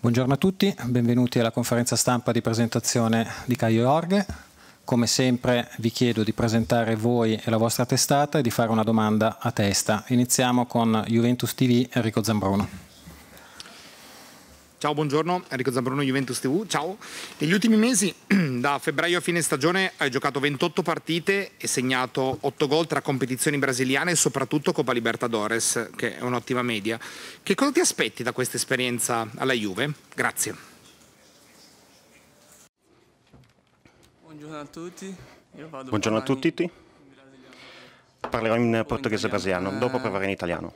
Buongiorno a tutti, benvenuti alla conferenza stampa di presentazione di Caio Orghe. Come sempre vi chiedo di presentare voi e la vostra testata e di fare una domanda a testa. Iniziamo con Juventus TV Enrico Zambruno. Ciao, buongiorno, Enrico Zambruno, Juventus TV, ciao. Negli ultimi mesi, da febbraio a fine stagione, hai giocato 28 partite e segnato 8 gol tra competizioni brasiliane e soprattutto Coppa Libertadores, che è un'ottima media. Che cosa ti aspetti da questa esperienza alla Juve? Grazie. Buongiorno a tutti. Buongiorno a tutti. Parlerò in portoghese brasiliano, dopo proverò in italiano.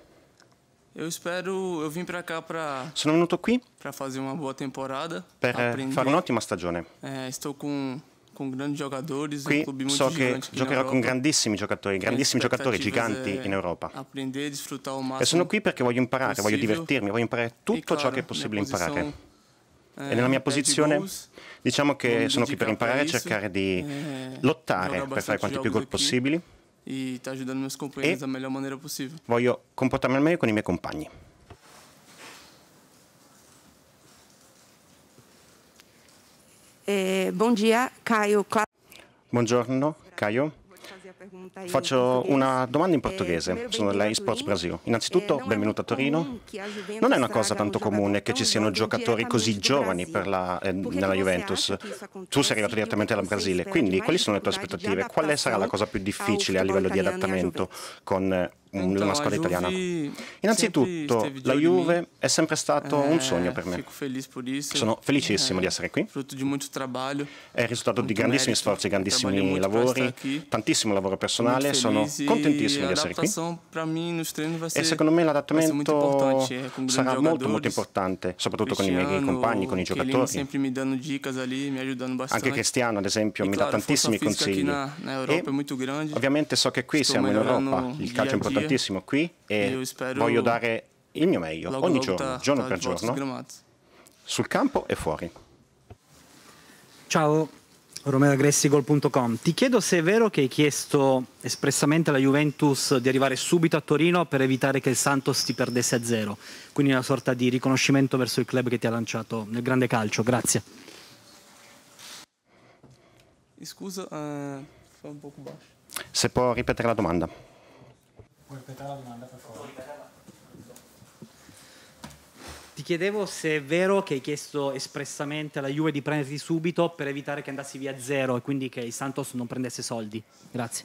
Eu espero, eu vim para cá para Sono venuto qui para fazer uma boa temporada, per eh, aprender. fare un'ottima stagione. Eh, estou com con grandi giocatori, Qui un um so che giocherò con grandissimi giocatori, grandissimi giocatori eh, giganti in Europa. E sono qui perché voglio imparare, voglio divertirmi, voglio imparare tutto ciò che è possibile imparare. E nella mia posizione diciamo che sono qui per imparare, cercare di eh, lottare per fare quanti più gol possibili e estar tá ajudando meus compagni e da melhor maneira possível. Voglio comportarmi al meglio con i miei compagni. Eh, bom Caio. Buongiorno, Caio. Faccio una domanda in portoghese, sono dell'eSports Brasil. Innanzitutto, benvenuto a Torino. Non è una cosa tanto comune che ci siano giocatori così giovani la, eh, nella Juventus. Tu sei arrivato direttamente dal Brasile, quindi quali sono le tue aspettative? Qual sarà la cosa più difficile a livello di adattamento con eh, una squadra italiana. Innanzitutto, la Juve è sempre stato un eh, sogno per me. Sono felicissimo di eh, essere qui. È il risultato di grandissimi sforzi, grandissimi lavori, tantissimo lavoro personale. Sono contentissimo di essere qui. E secondo me l'adattamento eh, sarà molto, molto importante, soprattutto con i miei compagni, con i giocatori. Anche Cristiano, ad esempio, mi dà tantissimi consigli. E, ovviamente so che qui siamo in Europa, il calcio è importante tantissimo qui e voglio dare il mio meglio ogni giorno, giorno per giorno, sul campo e fuori. Ciao, romeoagressigol.com. Ti chiedo se è vero che hai chiesto espressamente alla Juventus di arrivare subito a Torino per evitare che il Santos ti perdesse a zero, quindi una sorta di riconoscimento verso il club che ti ha lanciato nel grande calcio. Grazie. Scusa, eh, fa un po' basso. Se può ripetere la domanda. Puoi ripetere la domanda per favore? Ti chiedevo se è vero che hai chiesto espressamente alla Juve di prenderti subito per evitare che andassi via zero e quindi che il Santos non prendesse soldi. Grazie.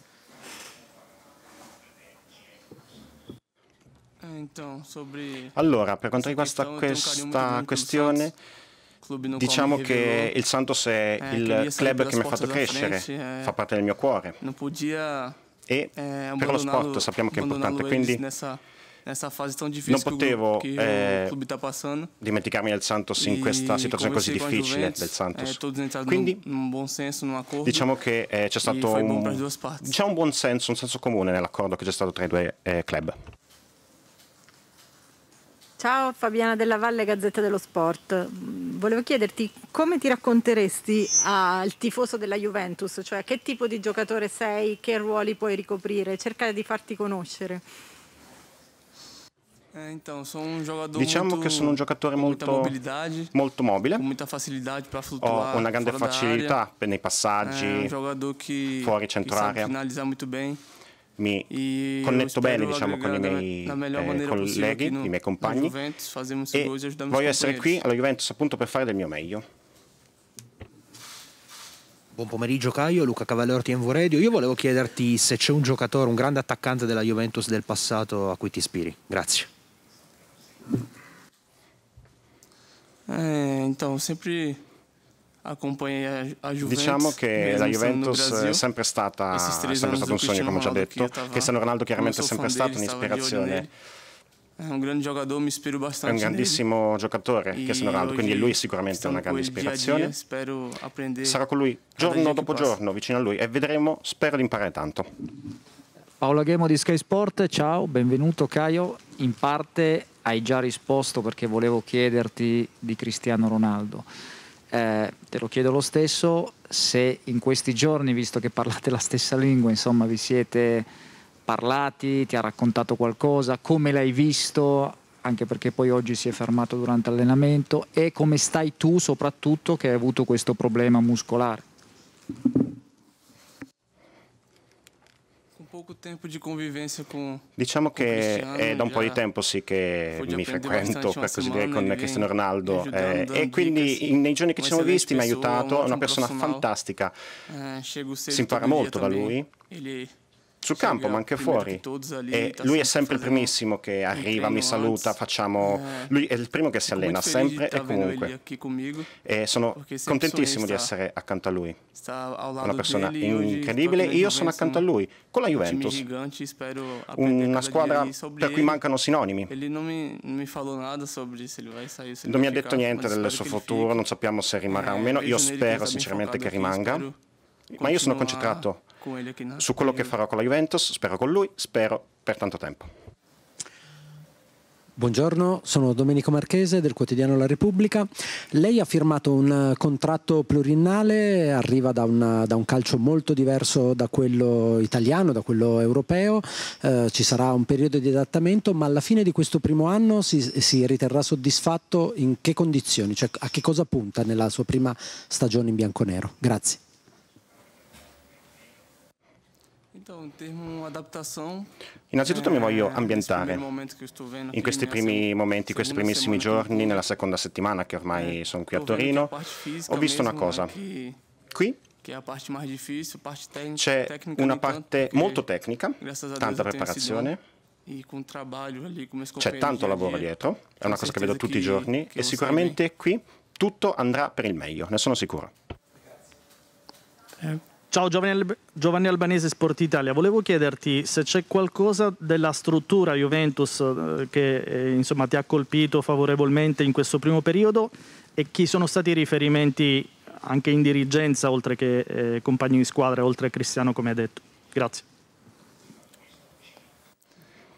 Eh, allora, per quanto riguarda questa questione, Diciamo che il Santos è eh, il club che mi ha fatto crescere, fa eh, parte del mio cuore. Non e eh, per lo sport sappiamo che è importante, quindi nessa, nessa fase tão non potevo eh, passando, dimenticarmi del Santos in questa situazione così difficile Juventus, del Santos. Eh, quindi num, senso, accordo, diciamo che eh, c'è stato un, c'è diciamo un buon senso, un senso comune nell'accordo che c'è stato tra i due eh, club. Ciao Fabiana Della Valle, Gazzetta dello Sport volevo chiederti come ti racconteresti al tifoso della Juventus, cioè che tipo di giocatore sei, che ruoli puoi ricoprire, cercare di farti conoscere. Eh, um diciamo che sono un giocatore molto, molto mobile, ho una grande facilità nei passaggi um fuori centro area mi connetto bene diciamo, con i miei eh, colleghi, i miei compagni e voglio essere qui alla Juventus appunto per fare del mio meglio. Buon pomeriggio Caio, Luca Cavallorti in Radio. Io volevo chiederti se c'è un giocatore, un grande attaccante della Juventus del passato a cui ti ispiri. Grazie. Eh, então, sempre la Juventus. Diciamo che la Juventus è sempre, stata, è sempre stato un sogno, come ho già diciamo, detto. Cristiano Ronaldo chiaramente è sempre stato un'ispirazione. È un grandissimo giocatore, Cristiano Ronaldo, quindi lui è sicuramente una grande ispirazione. Sarà con lui giorno dopo giorno, vicino a lui, e vedremo, spero di imparare tanto. Paolo Ghemo di Sky Sport, ciao, benvenuto Caio. In parte hai già risposto perché volevo chiederti di Cristiano Ronaldo eh, te lo chiedo lo stesso, se in questi giorni, visto che parlate la stessa lingua, insomma vi siete parlati, ti ha raccontato qualcosa, come l'hai visto, anche perché poi oggi si è fermato durante l'allenamento, e come stai tu soprattutto che hai avuto questo problema muscolare. poco tempo di convivenza con Diciamo con che è da un po' di tempo sì che mi frequento, per così dire, con Cristiano Ronaldo. Eh, e quindi nei giorni che ci siamo visti mi ha aiutato, è una persona fantastica. Eh, si impara molto da lui sul campo ma anche fuori. E lui è sempre il primissimo che arriva, mi saluta, facciamo... Eh. Lui è il primo che si allena sempre e comunque. E sono contentissimo di essere accanto a lui. È una persona incredibile. Io sono accanto a lui, con la Juventus. Una squadra per cui mancano sinonimi. Non mi ha detto niente del suo futuro, non sappiamo se rimarrà o eh, meno. Io spero sinceramente che rimanga. Ma io sono concentrato su quello che farò con la Juventus, spero con lui, spero per tanto tempo. Buongiorno, sono Domenico Marchese del quotidiano La Repubblica. Lei ha firmato un eh, contratto pluriennale, arriva da, una, da un calcio molto diverso da quello italiano, da quello europeo, eh, ci sarà un periodo di adattamento, ma alla fine di questo primo anno si, si riterrà soddisfatto in che condizioni, cioè a che cosa punta nella sua prima stagione in bianconero? Grazie. Um Innanzitutto mi voglio eh, ambientare in questi primi momenti, questi primissimi giorni, nella seconda settimana che ormai eh, sono qui a Torino, ho visto una cosa. Qui c'è una parte molto tecnica, tanta preparazione, c'è tanto lavoro dietro, è una cosa che vedo tutti i giorni e sicuramente qui tutto andrà per il meglio, ne sono sicuro. Grazie. Eh, Ciao Giovanni, Albanese Sport Italia, volevo chiederti se c'è qualcosa della struttura Juventus eh, che eh, insomma, ti ha colpito favorevolmente in questo primo periodo e chi sono stati i riferimenti anche in dirigenza oltre che eh, compagni di squadra, oltre a Cristiano come hai detto. Grazie.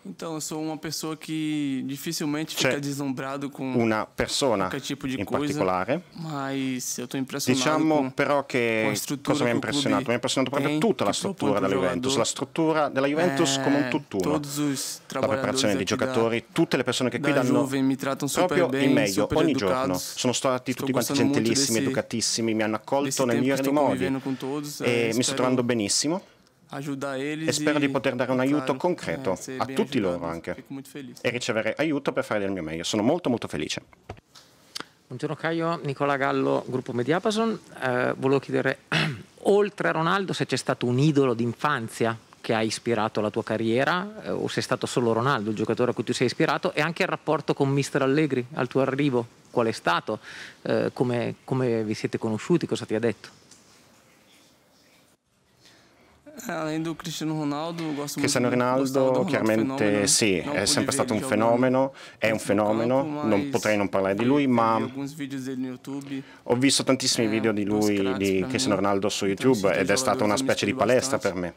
Então, eu sou uma pessoa que dificilmente C'è cioè, fica deslumbrado com una persona tipo di in coisa, particolare. Mas eu tô impressionado diciamo com, però che cosa mi ha impressionato? Mi ha impressionato proprio tutta la struttura della Juventus, la struttura della Juventus come un tutt'uno. La preparazione dei giocatori, tutte le persone che qui danno proprio bene, il meglio ogni educados. giorno. Sono stati tutti quanti gentilissimi, desse, educatissimi, mi hanno accolto nel migliore mio animo e eh, mi sto trovando benissimo spero di poter dare un aiuto eh, concreto a tutti loro anche e ricevere aiuto per fare del mio meglio. Sono molto molto felice. Buongiorno Caio, Nicola Gallo, gruppo Mediapason. Eh, volevo chiedere, oltre a Ronaldo, se c'è stato un idolo d'infanzia che ha ispirato la tua carriera eh, o se è stato solo Ronaldo il giocatore a cui tu sei ispirato e anche il rapporto con Mister Allegri al tuo arrivo, qual è stato, eh, come, come vi siete conosciuti, cosa ti ha detto? Eh, Cristiano Ronaldo um chiaramente sì, è sempre stato un fenomeno, è un fenomeno, non potrei non parlare di lui, ma ho visto tantissimi video di lui, di Cristiano Ronaldo su YouTube ed è stata una specie di palestra per me.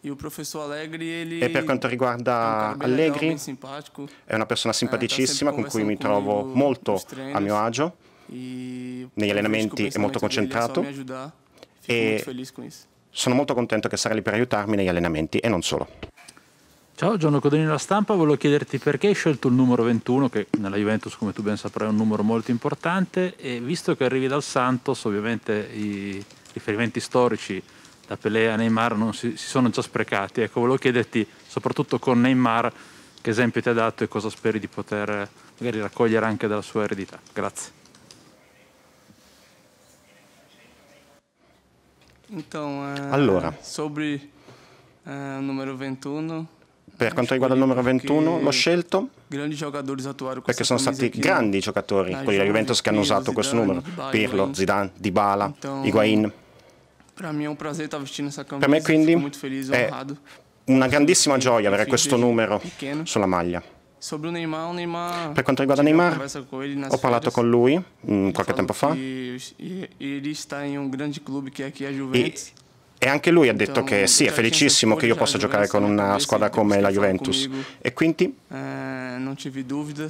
E per quanto riguarda um Allegri, è una persona simpaticissima con cui mi trovo molto a mio agio, negli allenamenti è molto concentrato e sono molto contento che sarà lì per aiutarmi negli allenamenti e non solo. Ciao, Giorno Codolino della Stampa, volevo chiederti perché hai scelto il numero 21, che nella Juventus, come tu ben saprai, è un numero molto importante, e visto che arrivi dal Santos, ovviamente i riferimenti storici da Pelé a Neymar non si, si sono già sprecati, ecco, volevo chiederti, soprattutto con Neymar, che esempio ti ha dato e cosa speri di poter magari raccogliere anche dalla sua eredità. Grazie. Então, é, eh, allora. sobre o eh, número 21. Um, per quanto riguarda il numero 21, um, l'ho scelto perché sono stati grandi giocatori, quelli della Juventus, che hanno usato questo numero. Pirlo, Zidane, Dybala, Higuain. Um per me quindi è una grandissima gioia avere questo numero sulla maglia. Sobre o Neymar, o Neymar per quanto riguarda Neymar, ho parlato con lui mh, mm, qualche tempo fa. E, e anche lui ha detto cioè, che sì, è felicissimo che io possa giocare con una squadra come la Juventus. E quindi, eh,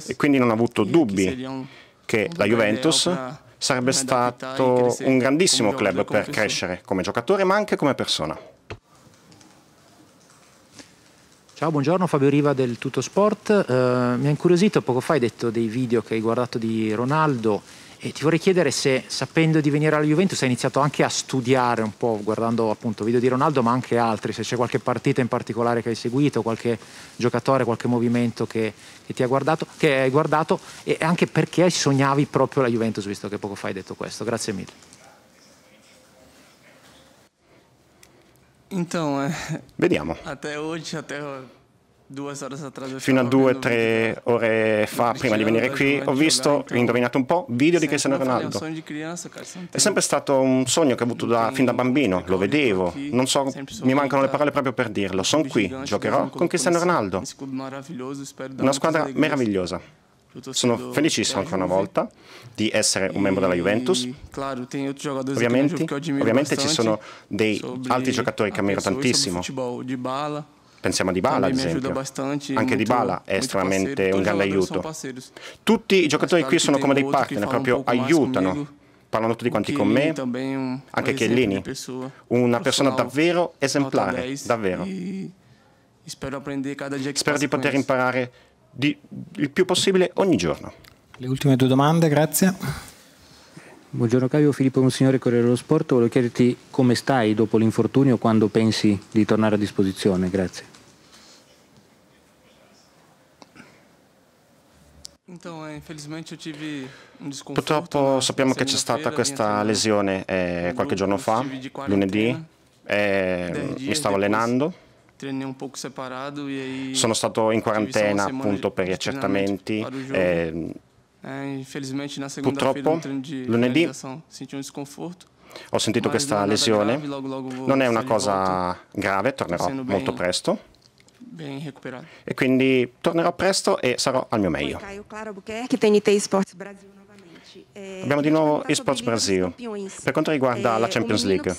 e quindi non ha avuto dubbi che la Juventus sarebbe stato un grandissimo club per crescere come giocatore ma anche come persona. Ciao, buongiorno Fabio Riva del Tutto Sport. Uh, mi ha incuriosito poco fa hai detto dei video che hai guardato di Ronaldo e ti vorrei chiedere se sapendo di venire alla Juventus hai iniziato anche a studiare un po' guardando appunto video di Ronaldo ma anche altri, se c'è qualche partita in particolare che hai seguito, qualche giocatore, qualche movimento che, che ti ha guardato, che hai guardato e anche perché sognavi proprio la Juventus visto che poco fa hai detto questo. Grazie mille. Então, é. Vediamo. Até hoje, até due horas atrás. Fino a due o tre ore fa, prima di venire qui, ho visto, cioè, indovinato un po', video di Cristiano Ronaldo. È sempre stato un sogno che ho avuto da, fin da bambino, lo vedevo, non so, mi mancano le parole proprio per dirlo. Sono qui, giocherò con Cristiano Ronaldo. Una squadra meravigliosa. Sono felicissimo ancora una volta di essere un membro della Juventus. Ovviamente, ovviamente ci sono dei altri giocatori che ammiro tantissimo. Pensiamo a Dybala, ad esempio. Anche Dybala è estremamente un grande aiuto. Tutti i giocatori qui sono come dei partner, proprio aiutano parlano tutti quanti con me, anche Chiellini, una persona davvero esemplare, davvero. Spero di poter imparare di, il più possibile ogni giorno. Le ultime due domande, grazie. Buongiorno Caio, Filippo Monsignore, Corriere dello Sport. Volevo chiederti come stai dopo l'infortunio, quando pensi di tornare a disposizione. Grazie. Eh, Purtroppo sappiamo che c'è stata questa lesione eh, qualche giorno fa, lunedì. Eh, mi stavo allenando sono stato in quarantena appunto per gli accertamenti. Ehm, eh, purtroppo lunedì eh, ho sentito questa lesione. Non è una cosa grave, tornerò molto presto. E quindi tornerò presto e sarò al mio meglio. Eh, abbiamo di nuovo Esports Brasil. Per quanto riguarda eh, la Champions League,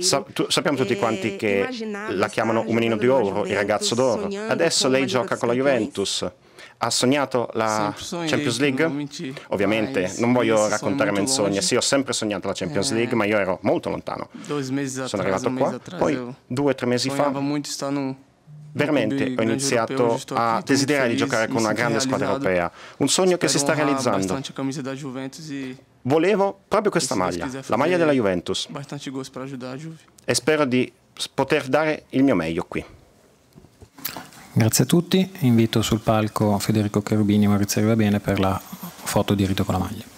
sa sappiamo tutti eh, quanti che la chiamano un menino di oro, il ragazzo d'oro. Adesso lei gioca con la Juventus. Ha sognato la Champions League? Ovviamente, non voglio raccontare menzogne. Sì, ho sempre sognato la Champions League, ma io ero molto lontano. Sono arrivato qua, poi due o tre mesi fa Veramente ho iniziato a desiderare di giocare con una grande squadra europea, un sogno che si sta realizzando. Volevo proprio questa maglia, la maglia della Juventus. E spero di poter dare il mio meglio qui. Grazie a tutti, invito sul palco Federico Cherubini e Maurizio Rivabene per la foto di rito con la maglia.